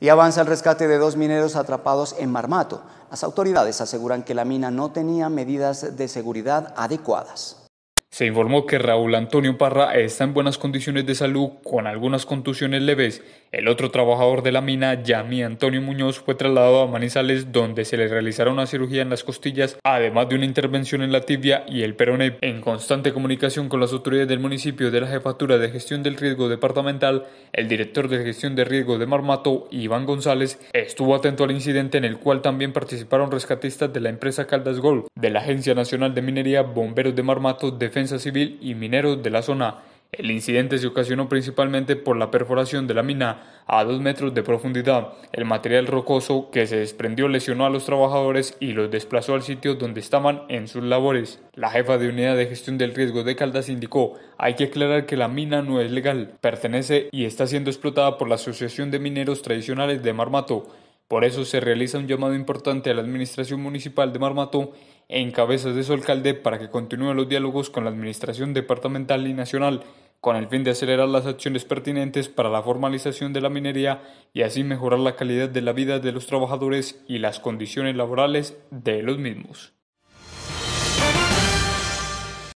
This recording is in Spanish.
y avanza el rescate de dos mineros atrapados en Marmato. Las autoridades aseguran que la mina no tenía medidas de seguridad adecuadas. Se informó que Raúl Antonio Parra está en buenas condiciones de salud con algunas contusiones leves. El otro trabajador de la mina, Yami Antonio Muñoz, fue trasladado a Manizales donde se le realizará una cirugía en las costillas, además de una intervención en la tibia y el peroné. En constante comunicación con las autoridades del municipio de la Jefatura de Gestión del Riesgo Departamental, el director de Gestión de Riesgo de Marmato, Iván González, estuvo atento al incidente en el cual también participaron rescatistas de la empresa Caldas Gold, de la Agencia Nacional de Minería, Bomberos de Marmato, Defensa civil y mineros de la zona. El incidente se ocasionó principalmente por la perforación de la mina a dos metros de profundidad. El material rocoso que se desprendió lesionó a los trabajadores y los desplazó al sitio donde estaban en sus labores. La jefa de unidad de gestión del riesgo de Caldas indicó, hay que aclarar que la mina no es legal, pertenece y está siendo explotada por la Asociación de Mineros Tradicionales de Marmato. Por eso se realiza un llamado importante a la Administración Municipal de Marmato en cabeza de su alcalde para que continúe los diálogos con la Administración Departamental y Nacional con el fin de acelerar las acciones pertinentes para la formalización de la minería y así mejorar la calidad de la vida de los trabajadores y las condiciones laborales de los mismos.